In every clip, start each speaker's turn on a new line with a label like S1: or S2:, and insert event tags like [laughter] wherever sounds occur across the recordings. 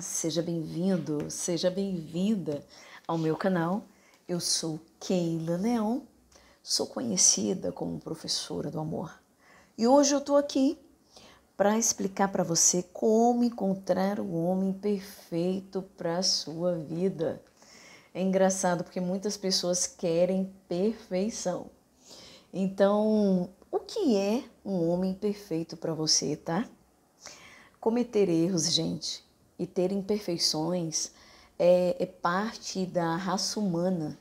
S1: seja bem-vindo, seja bem-vinda ao meu canal. Eu sou Keila Leão, sou conhecida como professora do amor e hoje eu estou aqui para explicar para você como encontrar o homem perfeito para a sua vida. É engraçado porque muitas pessoas querem perfeição. Então, o que é um homem perfeito para você, tá? cometer erros, gente e ter imperfeições é, é parte da raça humana.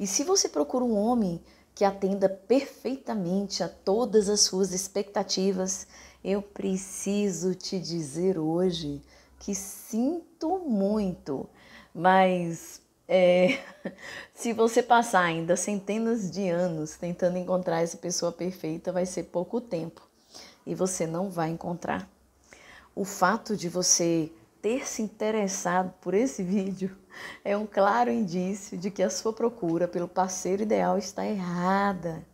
S1: E se você procura um homem que atenda perfeitamente a todas as suas expectativas, eu preciso te dizer hoje que sinto muito, mas é, [laughs] se você passar ainda centenas de anos tentando encontrar essa pessoa perfeita, vai ser pouco tempo e você não vai encontrar. O fato de você ter se interessado por esse vídeo é um claro indício de que a sua procura pelo parceiro ideal está errada.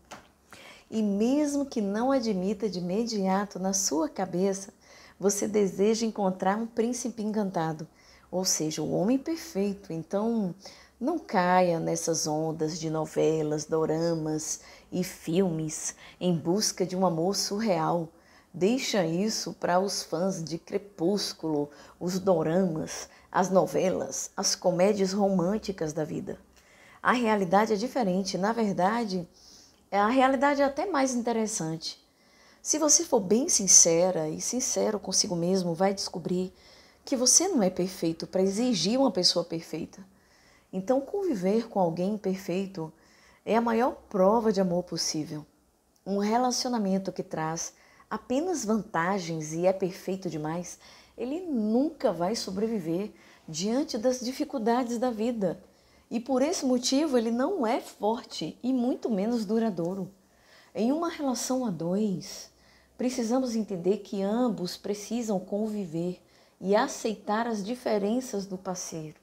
S1: E mesmo que não admita de imediato na sua cabeça, você deseja encontrar um príncipe encantado, ou seja, o homem perfeito. Então, não caia nessas ondas de novelas, doramas e filmes em busca de um amor surreal Deixa isso para os fãs de Crepúsculo, os doramas, as novelas, as comédias românticas da vida. A realidade é diferente, na verdade, é, a realidade é até mais interessante. Se você for bem sincera e sincero consigo mesmo, vai descobrir que você não é perfeito para exigir uma pessoa perfeita. Então, conviver com alguém perfeito é a maior prova de amor possível. Um relacionamento que traz apenas vantagens e é perfeito demais, ele nunca vai sobreviver diante das dificuldades da vida. E por esse motivo ele não é forte e muito menos duradouro. Em uma relação a dois, precisamos entender que ambos precisam conviver e aceitar as diferenças do parceiro.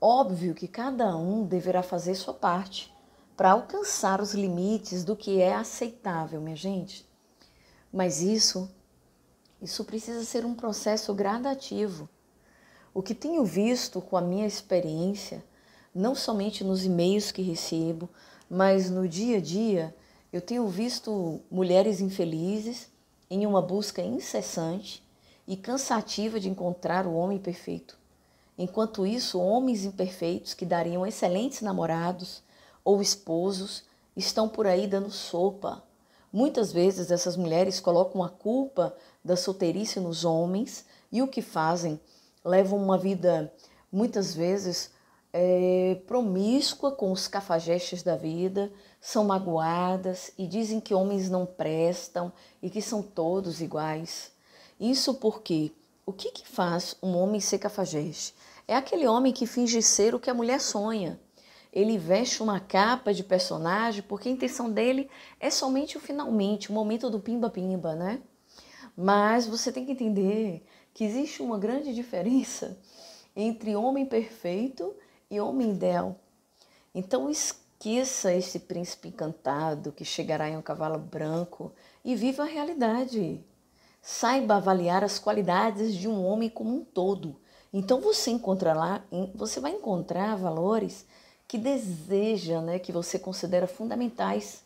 S1: Óbvio que cada um deverá fazer sua parte para alcançar os limites do que é aceitável, minha gente. Mas isso, isso precisa ser um processo gradativo. O que tenho visto com a minha experiência, não somente nos e-mails que recebo, mas no dia a dia, eu tenho visto mulheres infelizes em uma busca incessante e cansativa de encontrar o homem perfeito. Enquanto isso, homens imperfeitos que dariam excelentes namorados ou esposos estão por aí dando sopa Muitas vezes essas mulheres colocam a culpa da solteirice nos homens e o que fazem? Levam uma vida, muitas vezes, é, promíscua com os cafajestes da vida, são magoadas e dizem que homens não prestam e que são todos iguais. Isso porque o que, que faz um homem ser cafajeste? É aquele homem que finge ser o que a mulher sonha ele veste uma capa de personagem, porque a intenção dele é somente o finalmente, o momento do pimba-pimba, né? Mas você tem que entender que existe uma grande diferença entre homem perfeito e homem ideal. Então esqueça esse príncipe encantado que chegará em um cavalo branco e viva a realidade. Saiba avaliar as qualidades de um homem como um todo. Então você você vai encontrar valores que deseja, né, que você considera fundamentais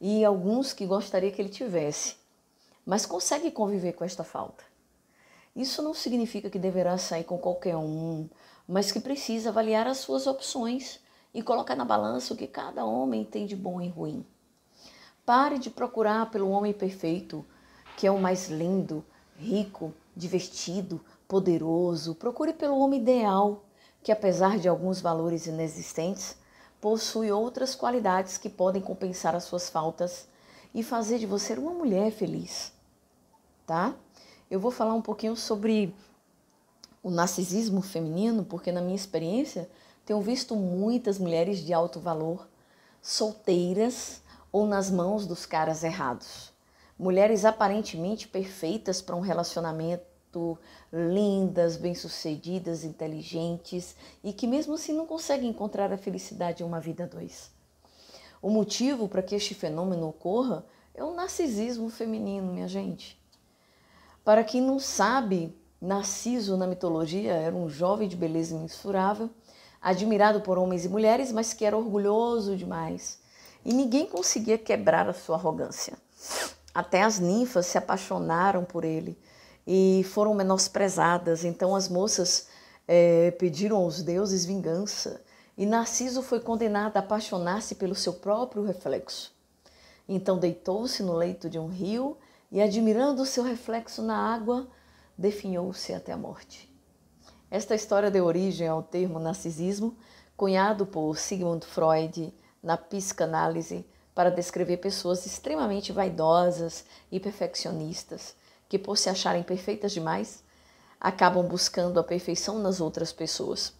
S1: e alguns que gostaria que ele tivesse, mas consegue conviver com esta falta. Isso não significa que deverá sair com qualquer um, mas que precisa avaliar as suas opções e colocar na balança o que cada homem tem de bom e ruim. Pare de procurar pelo homem perfeito, que é o mais lindo, rico, divertido, poderoso. Procure pelo homem ideal, que, apesar de alguns valores inexistentes, possui outras qualidades que podem compensar as suas faltas e fazer de você uma mulher feliz, tá? Eu vou falar um pouquinho sobre o narcisismo feminino, porque na minha experiência tenho visto muitas mulheres de alto valor solteiras ou nas mãos dos caras errados. Mulheres aparentemente perfeitas para um relacionamento muito lindas, bem-sucedidas, inteligentes e que, mesmo assim, não conseguem encontrar a felicidade em uma vida a dois. O motivo para que este fenômeno ocorra é o narcisismo feminino, minha gente. Para quem não sabe, Narciso na mitologia era um jovem de beleza imensurável, admirado por homens e mulheres, mas que era orgulhoso demais. E ninguém conseguia quebrar a sua arrogância. Até as ninfas se apaixonaram por ele, e foram menosprezadas. Então as moças é, pediram aos deuses vingança e Narciso foi condenado a apaixonar-se pelo seu próprio reflexo. Então deitou-se no leito de um rio e, admirando o seu reflexo na água, definhou-se até a morte. Esta história deu origem ao termo narcisismo, cunhado por Sigmund Freud na psicanálise para descrever pessoas extremamente vaidosas e perfeccionistas, que, por se acharem perfeitas demais, acabam buscando a perfeição nas outras pessoas.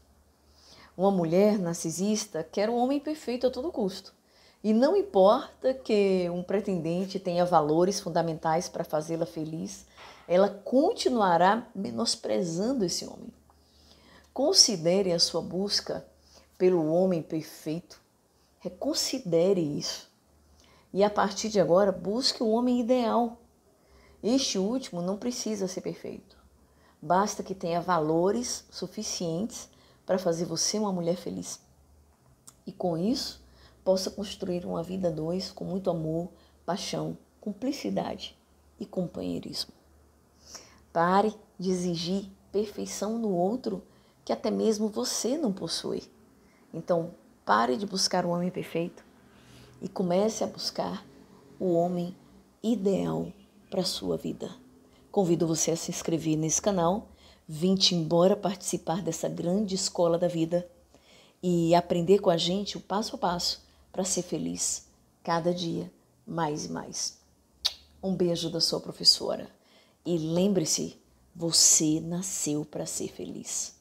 S1: Uma mulher narcisista quer um homem perfeito a todo custo. E não importa que um pretendente tenha valores fundamentais para fazê-la feliz, ela continuará menosprezando esse homem. Considere a sua busca pelo homem perfeito. Reconsidere isso. E a partir de agora, busque o homem ideal este último não precisa ser perfeito. Basta que tenha valores suficientes para fazer você uma mulher feliz. E com isso, possa construir uma vida dois com muito amor, paixão, cumplicidade e companheirismo. Pare de exigir perfeição no outro que até mesmo você não possui. Então, pare de buscar o homem perfeito e comece a buscar o homem ideal para a sua vida. Convido você a se inscrever nesse canal, vinte embora participar dessa grande escola da vida e aprender com a gente o passo a passo para ser feliz cada dia mais e mais. Um beijo da sua professora e lembre-se, você nasceu para ser feliz.